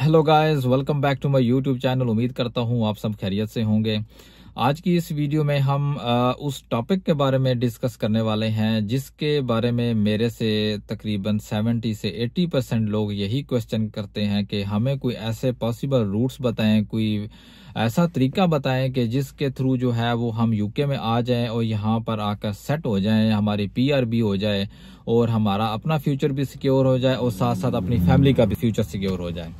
hello guys welcome back to my YouTube channel उम्मीद करता हूँ आप सब खैरियत से होंगे आज की इस वीडियो में हम उस टॉपिक के बारे में डिस्कस करने वाले हैं जिसके बारे में मेरे से तकरीबन 70 से 80 परसेंट लोग यही क्वेश्चन करते हैं कि हमें कोई ऐसे पॉसिबल रूट्स बताएं कोई ऐसा तरीका बताएं कि जिसके थ्रू जो है वो हम यूके में आ जाएं और यहाँ पर आकर सेट हो जाएं हमारी पीआरबी हो जाए और हमारा अपना फ्यूचर भी सिक्योर हो जाए और साथ साथ अपनी फैमिली का भी फ्यूचर सिक्योर हो जाए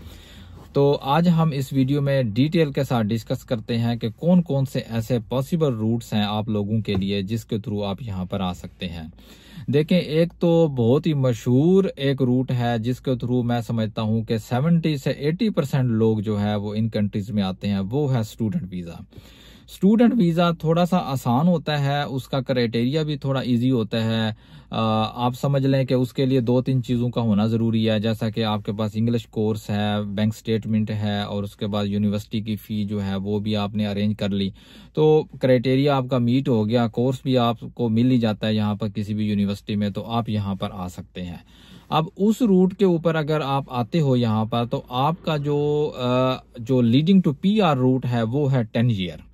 तो आज हम इस वीडियो में डिटेल के साथ डिस्कस करते हैं कि कौन कौन से ऐसे पॉसिबल रूट्स हैं आप लोगों के लिए जिसके थ्रू आप यहाँ पर आ सकते हैं देखें एक तो बहुत ही मशहूर एक रूट है जिसके थ्रू मैं समझता हूं कि 70 से 80 परसेंट लोग जो है वो इन कंट्रीज में आते हैं वो है स्टूडेंट वीज़ा स्टूडेंट वीज़ा थोड़ा सा आसान होता है उसका क्राइटेरिया भी थोड़ा इजी होता है आप समझ लें कि उसके लिए दो तीन चीज़ों का होना ज़रूरी है जैसा कि आपके पास इंग्लिश कोर्स है बैंक स्टेटमेंट है और उसके बाद यूनिवर्सिटी की फ़ी जो है वो भी आपने अरेंज कर ली तो क्राइटेरिया आपका मीट हो गया कोर्स भी आपको मिल ही जाता है यहाँ पर किसी भी यूनिवर्सिटी में तो आप यहाँ पर आ सकते हैं अब उस रूट के ऊपर अगर आप आते हो यहाँ पर तो आपका जो जो leading to P R route है वो है टेन ईयर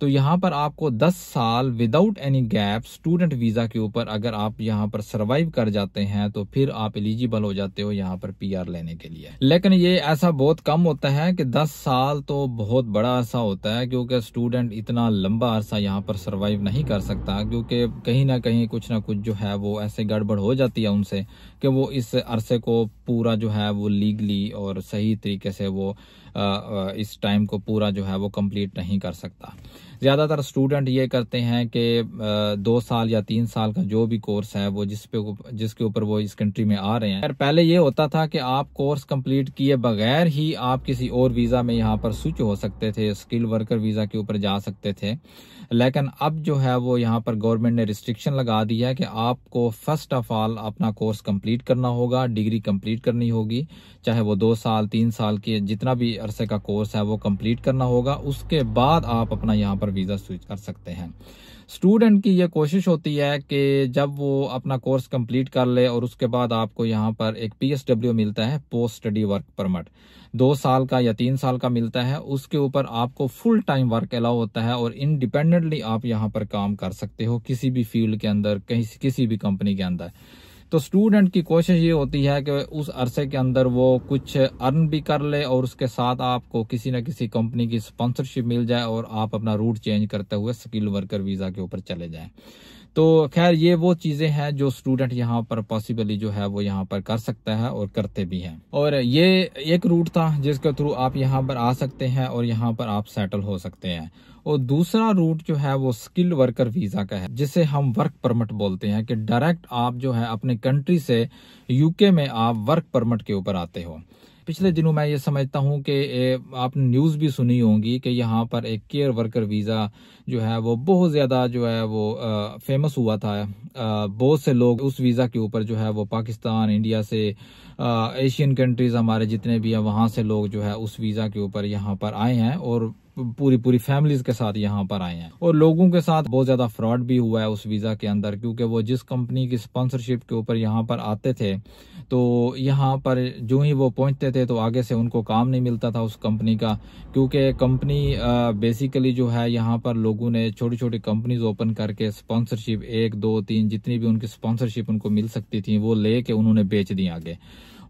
तो यहाँ पर आपको 10 साल without any gap student visa के ऊपर अगर आप यहाँ पर सरवाइव कर जाते हैं तो फिर आप एलिजिबल हो जाते हो यहाँ पर पीआर लेने के लिए लेकिन ये ऐसा बहुत कम होता है कि 10 साल तो बहुत बड़ा ऐसा होता है क्योंकि स्टूडेंट इतना लंबा अरसा यहाँ पर सरवाइव नहीं कर सकता क्योंकि कहीं ना कहीं कुछ ना कुछ जो है वो ऐसे गड़बड़ हो जाती है उनसे कि वो इस अरसे को पूरा जो है वो लीगली और सही तरीके से वो इस टाइम को पूरा जो है वो कम्प्लीट नहीं कर सकता ज़्यादातर स्टूडेंट ये करते हैं कि दो साल या तीन साल का जो भी कोर्स है वो जिस पे जिसके ऊपर वो इस कंट्री में आ रहे हैं यार पहले ये होता था कि आप कोर्स कंप्लीट किए बगैर ही आप किसी और वीज़ा में यहाँ पर स्विच हो सकते थे स्किल वर्कर वीज़ा के ऊपर जा सकते थे लेकिन अब जो है वो यहाँ पर गवर्नमेंट ने रिस्ट्रिक्शन लगा दी है कि आपको फर्स्ट ऑफ ऑल अपना कोर्स कंप्लीट करना होगा डिग्री कंप्लीट करनी होगी चाहे वो दो साल तीन साल के जितना भी अरसे का कोर्स है वो कंप्लीट करना होगा उसके बाद आप अपना यहाँ पर पर वीज़ा स्विच कर सकते हैं स्टूडेंट की ये कोशिश होती है कि जब वो अपना कोर्स कंप्लीट कर ले और उसके बाद आपको यहाँ पर एक पीएसडब्ल्यू मिलता है पोस्ट स्टडी वर्क परमिट दो साल का या तीन साल का मिलता है उसके ऊपर आपको फुल टाइम वर्क अलाउ होता है और इंडिपेंडेंटली आप यहाँ पर काम कर सकते हो किसी भी फील्ड के अंदर कहीं किसी भी कंपनी के अंदर तो स्टूडेंट की कोशिश ये होती है कि उस अरसे के अंदर वो कुछ अर्न भी कर ले और उसके साथ आपको किसी न किसी कंपनी की स्पॉन्सरशिप मिल जाए और आप अपना रूट चेंज करते हुए स्किल वर्कर वीज़ा के ऊपर चले जाएं तो खैर ये वो चीज़ें हैं जो स्टूडेंट यहाँ पर पॉसिबली जो है वो यहाँ पर कर सकता है और करते भी हैं और ये एक रूट था जिसके थ्रू आप यहाँ पर आ सकते हैं और यहाँ पर आप सेटल हो सकते हैं और दूसरा रूट जो है वो स्किल वर्कर वीज़ा का है जिसे हम वर्क परमिट बोलते हैं कि डायरेक्ट आप जो है अपने कंट्री से यूके में आप वर्क परमिट के ऊपर आते हो पिछले दिनों मैं ये समझता हूँ कि आपने न्यूज़ भी सुनी होंगी कि यहाँ पर एक केयर वर्कर वीज़ा जो है वो बहुत ज़्यादा जो है वो आ, फेमस हुआ था बहुत से लोग उस वीज़ा के ऊपर जो है वो पाकिस्तान इंडिया से एशियन कंट्रीज़ हमारे जितने भी हैं वहाँ से लोग जो है उस वीज़ा के ऊपर यहाँ पर आए हैं और पूरी पूरी फैमिलीज के साथ यहाँ पर आए हैं और लोगों के साथ बहुत ज्यादा फ्रॉड भी हुआ है उस वीजा के अंदर क्योंकि वो जिस कंपनी की स्पॉन्सरशिप के ऊपर यहाँ पर आते थे तो यहाँ पर जो ही वो पहुंचते थे तो आगे से उनको काम नहीं मिलता था उस कंपनी का क्योंकि कंपनी बेसिकली जो है यहाँ पर लोगों ने छोटी छोटी कंपनीज ओपन करके स्पॉन्सरशिप एक दो तीन जितनी भी उनकी स्पॉन्सरशिप उनको मिल सकती थी वो लेके उन्होंने बेच दी आगे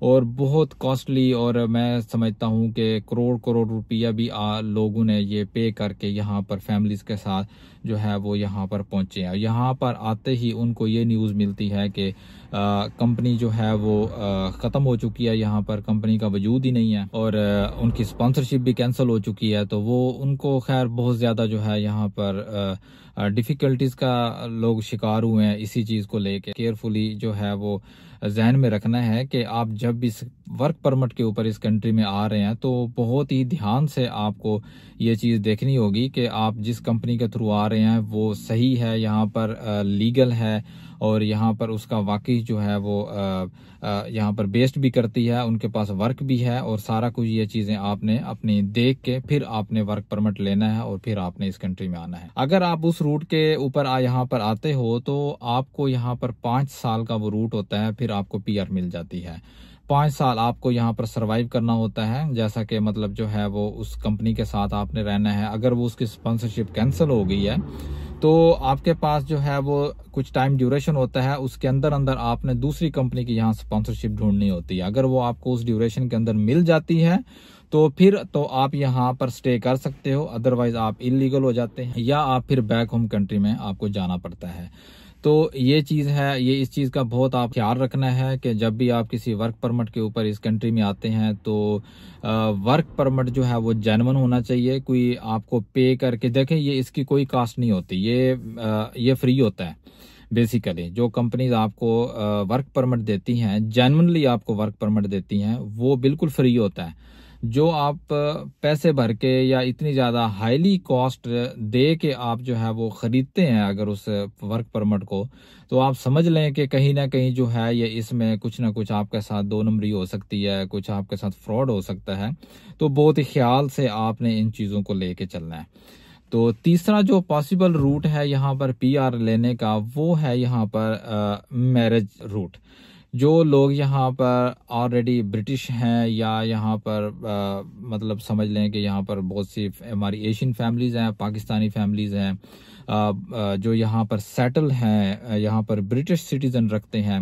और बहुत कॉस्टली और मैं समझता हूँ कि करोड़ करोड़ रुपया भी आ, लोगों ने ये पे करके यहाँ पर फैमिलीज़ के साथ जो है वो यहाँ पर पहुंचे हैं यहाँ पर आते ही उनको ये न्यूज़ मिलती है कि कंपनी जो है वो ख़त्म हो चुकी है यहाँ पर कंपनी का वजूद ही नहीं है और आ, उनकी स्पॉन्सरशिप भी कैंसिल हो चुकी है तो वो उनको खैर बहुत ज़्यादा जो है यहाँ पर डिफ़िकल्टीज़ का लोग शिकार हुए हैं इसी चीज़ को लेकर केयरफुली जो है वो जहन में रखना है कि आप जब जब भी वर्क परमिट के ऊपर इस कंट्री में आ रहे हैं तो बहुत ही ध्यान से आपको ये चीज़ देखनी होगी कि आप जिस कंपनी के थ्रू आ रहे हैं वो सही है यहाँ पर लीगल है और यहाँ पर उसका वाकई जो है वो यहाँ पर बेस्ड भी करती है उनके पास वर्क भी है और सारा कुछ ये चीज़ें आपने अपनी देख के फिर आपने वर्क परमिट लेना है और फिर आपने इस कंट्री में आना है अगर आप उस रूट के ऊपर यहाँ पर आते हो तो आपको यहाँ पर पांच साल का वो रूट होता है फिर आपको पी मिल जाती है पाँच साल आपको यहाँ पर सर्वाइव करना होता है जैसा कि मतलब जो है वो उस कंपनी के साथ आपने रहना है अगर वो उसकी स्पॉन्सरशिप कैंसिल हो गई है तो आपके पास जो है वो कुछ टाइम ड्यूरेशन होता है उसके अंदर अंदर आपने दूसरी कंपनी की यहाँ स्पॉन्सरशिप ढूंढनी होती है अगर वो आपको उस ड्यूरेशन के अंदर मिल जाती है तो फिर तो आप यहाँ पर स्टे कर सकते हो अदरवाइज आप इलीगल हो जाते हैं या आप फिर बैक होम कंट्री में आपको जाना पड़ता है तो ये चीज़ है ये इस चीज़ का बहुत आप ख्याल रखना है कि जब भी आप किसी वर्क परमिट के ऊपर इस कंट्री में आते हैं तो वर्क परमिट जो है वो जेनवन होना चाहिए कोई आपको पे करके देखें ये इसकी कोई कास्ट नहीं होती ये ये फ्री होता है बेसिकली जो कंपनीज आपको वर्क परमिट देती हैं जेनवनली आपको वर्क परमिट देती हैं वो बिल्कुल फ्री होता है जो आप पैसे भर के या इतनी ज़्यादा हाईली कॉस्ट दे के आप जो है वो ख़रीदते हैं अगर उस वर्क परमिट को तो आप समझ लें कि कहीं ना कहीं जो है ये इसमें कुछ ना कुछ आपके साथ दो नंबरी हो सकती है कुछ आपके साथ फ्रॉड हो सकता है तो बहुत ही ख्याल से आपने इन चीज़ों को ले चलना है तो तीसरा जो पॉसिबल रूट है यहाँ पर पीआर लेने का वो है यहाँ पर मैरिज रूट जो लोग यहाँ पर ऑलरेडी ब्रिटिश हैं या यहाँ पर आ, मतलब समझ लें कि यहाँ पर बहुत सी हमारी एशियन फैमिलीज़ हैं पाकिस्तानी फैमिलीज़ हैं जो यहाँ पर सेटल हैं यहाँ पर ब्रिटिश सिटीज़न रखते हैं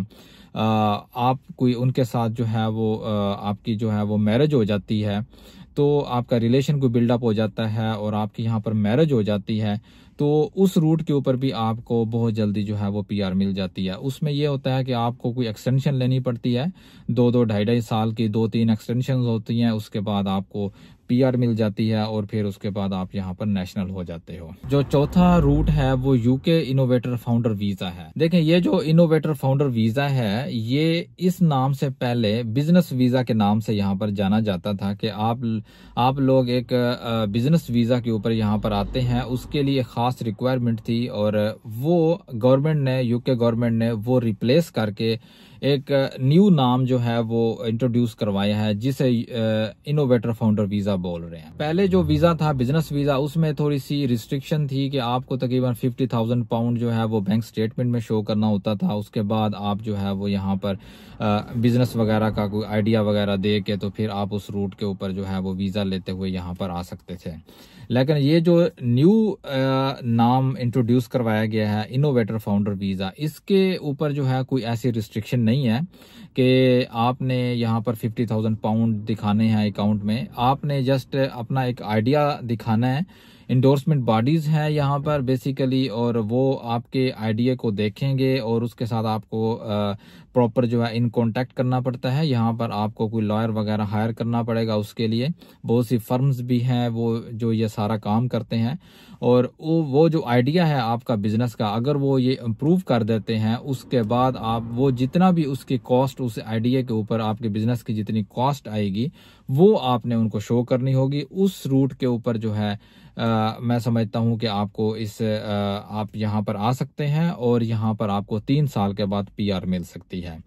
आ, आप कोई उनके साथ जो है वो आपकी जो है वो मैरिज हो जाती है तो आपका रिलेशन को बिल्डअप हो जाता है और आपकी यहाँ पर मैरिज हो जाती है तो उस रूट के ऊपर भी आपको बहुत जल्दी जो है वो पीआर मिल जाती है उसमें ये होता है कि आपको कोई एक्सटेंशन लेनी पड़ती है दो दो ढाई ढाई साल की दो तीन एक्सटेंशन होती हैं उसके बाद आपको पी मिल जाती है और फिर उसके बाद आप यहाँ पर नेशनल हो जाते हो जो चौथा रूट है वो यूके इनोवेटर फाउंडर वीजा है देखें ये जो इनोवेटर फाउंडर वीजा है ये इस नाम से पहले बिजनेस वीजा के नाम से यहाँ पर जाना जाता था कि आप आप लोग एक बिजनेस वीजा के ऊपर यहाँ पर आते हैं उसके लिए खास रिक्वायरमेंट थी और वो गवर्नमेंट ने यूके गवर्नमेंट ने वो रिप्लेस करके एक न्यू नाम जो है वो इंट्रोड्यूस करवाया है जिसे इनोवेटर फाउंडर वीज़ा बोल रहे हैं पहले जो वीज़ा था बिजनेस वीज़ा उसमें थोड़ी सी रिस्ट्रिक्शन थी कि आपको तकरीबन फिफ्टी थाउजेंड पाउंड जो है वो बैंक स्टेटमेंट में शो करना होता था उसके बाद आप जो है वो यहाँ पर बिजनेस वगैरह का कोई आइडिया वगैरह दे के तो फिर आप उस रूट के ऊपर जो है वो वीज़ा लेते हुए यहाँ पर आ सकते थे लेकिन ये जो न्यू नाम इंट्रोड्यूस करवाया गया है इनोवेटर फाउंडर वीज़ा इसके ऊपर जो है कोई ऐसी रिस्ट्रिक्शन नहीं है कि आपने यहाँ पर फिफ्टी थाउजेंड पाउंड दिखाने हैं अकाउंट में आपने जस्ट अपना एक आइडिया दिखाना है इंडोर्समेंट बॉडीज़ हैं यहाँ पर बेसिकली और वो आपके आइडिया को देखेंगे और उसके साथ आपको प्रॉपर जो है इन कॉन्टेक्ट करना पड़ता है यहाँ पर आपको कोई लॉयर वगैरह हायर करना पड़ेगा उसके लिए बहुत सी फर्म्स भी हैं वो जो ये सारा काम करते हैं और वो जो आइडिया है आपका बिजनेस का अगर वो ये इम्प्रूव कर देते हैं उसके बाद आप वो जितना भी उसकी कॉस्ट उस आइडिया के ऊपर आपके बिजनेस की जितनी कॉस्ट आएगी वो आपने उनको शो करनी होगी उस रूट के ऊपर जो है आ, मैं समझता हूं कि आपको इस आ, आप यहां पर आ सकते हैं और यहाँ पर आपको तीन साल के बाद पीआर मिल सकती है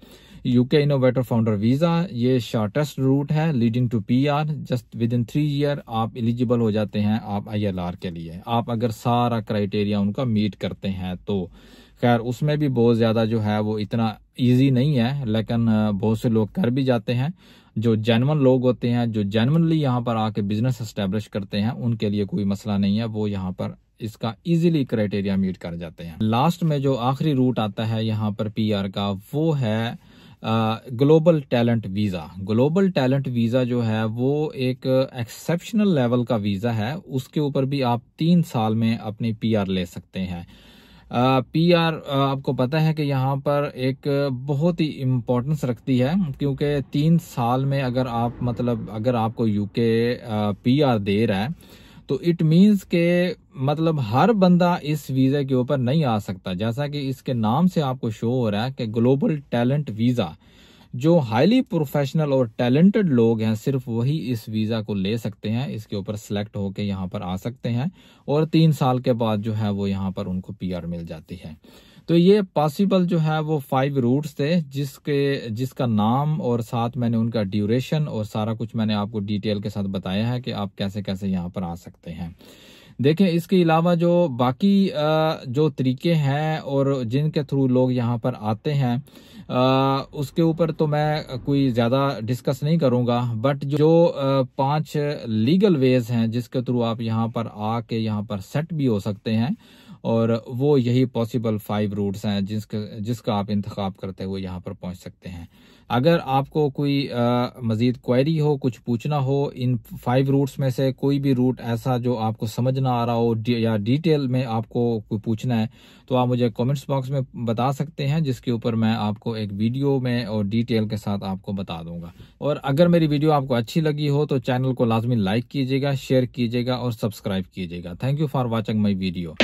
यूके इनोवेटर फाउंडर वीज़ा ये शॉर्टेस्ट रूट है leading to PR just within three year आप एलिजिबल हो जाते हैं आप आईएलआर के लिए आप अगर सारा क्राइटेरिया उनका मीट करते हैं तो खैर उसमें भी बहुत ज़्यादा जो है वो इतना ईजी नहीं है लेकिन बहुत से लोग कर भी जाते हैं जो जैनवन लोग होते हैं जो जैनवनली यहाँ पर आके बिजनेस एस्टेब्लिश करते हैं उनके लिए कोई मसला नहीं है वो यहाँ पर इसका इजीली क्राइटेरिया मीट कर जाते हैं लास्ट में जो आखिरी रूट आता है यहाँ पर पी का वो है global talent visa global talent visa जो है वो एक एक्सेप्शनल लेवल का वीज़ा है उसके ऊपर भी आप तीन साल में अपनी पीआर ले सकते हैं पी आर आपको पता है कि यहाँ पर एक बहुत ही इम्पोर्टेंस रखती है क्योंकि तीन साल में अगर आप मतलब अगर आपको यूके आर दे रहा है तो इट मीन्स के मतलब हर बंदा इस वीज़ा के ऊपर नहीं आ सकता जैसा कि इसके नाम से आपको शो हो रहा है कि ग्लोबल टैलेंट वीज़ा जो हाईली प्रोफेशनल और टैलेंटेड लोग हैं सिर्फ वही इस वीज़ा को ले सकते हैं इसके ऊपर सेलेक्ट होकर यहाँ पर आ सकते हैं और तीन साल के बाद जो है वो यहाँ पर उनको पी मिल जाती है तो ये पॉसिबल जो है वो फाइव रूट्स थे जिसके जिसका नाम और साथ मैंने उनका ड्यूरेशन और सारा कुछ मैंने आपको डिटेल के साथ बताया है कि आप कैसे कैसे यहाँ पर आ सकते हैं देखें इसके अलावा जो बाकी जो तरीके हैं और जिनके थ्रू लोग यहाँ पर आते हैं उसके ऊपर तो मैं कोई ज़्यादा डिस्कस नहीं करूँगा बट जो पांच लीगल वेज हैं जिसके थ्रू आप यहाँ पर आके यहाँ पर सेट भी हो सकते हैं और वो यही पॉसिबल फाइव रूट्स हैं जिसके जिसका आप इंतखब करते हुए यहाँ पर पहुँच सकते हैं अगर आपको कोई मज़ीद क्वेरी हो कुछ पूछना हो इन फाइव रूट्स में से कोई भी रूट ऐसा जो आपको समझ ना आ रहा हो या डिटेल में आपको कोई पूछना है तो आप मुझे कमेंट्स बॉक्स में बता सकते हैं जिसके ऊपर मैं आपको एक वीडियो में और डिटेल के साथ आपको बता दूंगा और अगर मेरी वीडियो आपको अच्छी लगी हो तो चैनल को लाजमी लाइक कीजिएगा शेयर कीजिएगा और सब्सक्राइब कीजिएगा thank you for watching my video